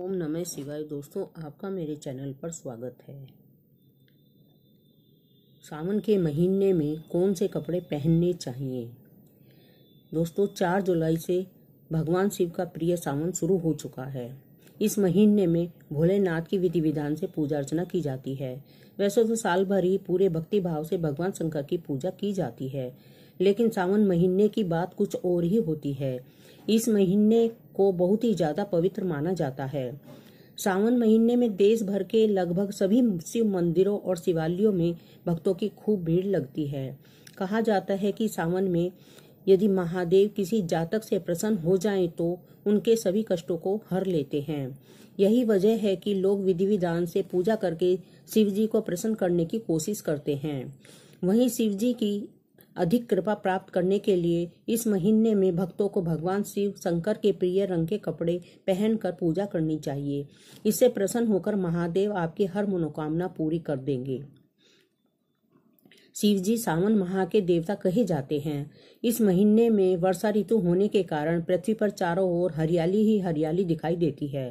ओम नमः शिवाय दोस्तों आपका मेरे चैनल पर स्वागत है सावन के महीने में कौन से कपड़े पहनने चाहिए दोस्तों चार जुलाई से भगवान शिव का प्रिय सावन शुरू हो चुका है इस महीने में भोलेनाथ की विधि विधान से पूजा अर्चना की जाती है वैसे तो साल भर ही पूरे भक्ति भाव से भगवान शंकर की पूजा की जाती है लेकिन सावन महीने की बात कुछ और ही होती है इस महीने को बहुत ही ज्यादा पवित्र माना जाता है सावन महीने में देश भर के लगभग सभी शिव मंदिरों और शिवालयों में भक्तों की खूब भीड़ लगती है कहा जाता है कि सावन में यदि महादेव किसी जातक से प्रसन्न हो जाएं तो उनके सभी कष्टों को हर लेते हैं यही वजह है कि लोग विधि विधान से पूजा करके शिव जी को प्रसन्न करने की कोशिश करते हैं वहीं शिव जी की अधिक कृपा प्राप्त करने के लिए इस महीने में भक्तों को भगवान शिव शंकर के प्रिय रंग के कपड़े पहनकर पूजा करनी चाहिए इससे प्रसन्न होकर महादेव आपकी हर मनोकामना पूरी कर देंगे शिव जी सावन माह के देवता कहे जाते हैं इस महीने में वर्षा ऋतु होने के कारण पृथ्वी पर चारों ओर हरियाली ही हरियाली दिखाई देती है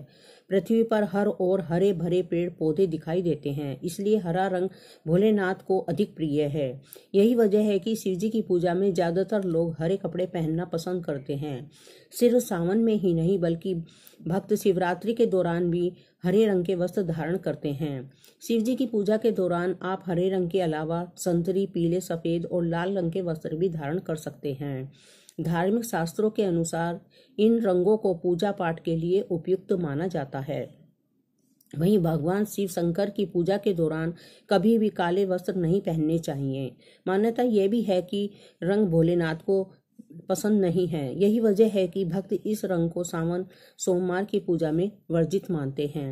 पृथ्वी पर हर ओर हरे भरे पेड़ पौधे दिखाई देते हैं इसलिए हरा रंग भोलेनाथ को अधिक प्रिय है यही वजह है कि शिवजी की पूजा में ज़्यादातर लोग हरे कपड़े पहनना पसंद करते हैं सिर्फ सावन में ही नहीं बल्कि भक्त शिवरात्रि के दौरान भी हरे रंग के वस्त्र धारण करते हैं शिव जी की पूजा के दौरान आप हरे रंग के अलावा संतरी पीले सफ़ेद और लाल रंग के वस्त्र भी धारण कर सकते हैं धार्मिक शास्त्रों के अनुसार इन रंगों को पूजा पाठ के लिए उपयुक्त माना जाता है वहीं भगवान शिव शंकर की पूजा के दौरान कभी भी काले वस्त्र नहीं पहनने चाहिए मान्यता यह भी है कि रंग भोलेनाथ को पसंद नहीं है यही वजह है कि भक्त इस रंग को सावन सोमवार की पूजा में वर्जित मानते हैं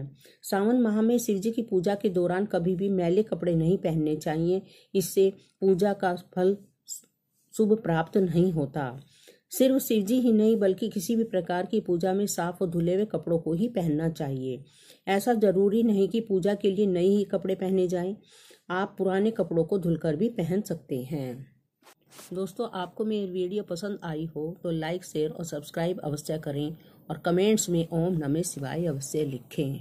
सावन माह में शिवजी की पूजा के दौरान कभी भी मैले कपड़े नहीं पहनने चाहिए इससे पूजा का फल शुभ प्राप्त नहीं होता सिर्फ शिवजी ही नहीं बल्कि किसी भी प्रकार की पूजा में साफ और धुले हुए कपड़ों को ही पहनना चाहिए ऐसा जरूरी नहीं कि पूजा के लिए नए ही कपड़े पहने जाएं आप पुराने कपड़ों को धुलकर भी पहन सकते हैं दोस्तों आपको मेरी वीडियो पसंद आई हो तो लाइक शेयर और सब्सक्राइब अवश्य करें और कमेंट्स में ओम नमः शिवाय अवश्य लिखें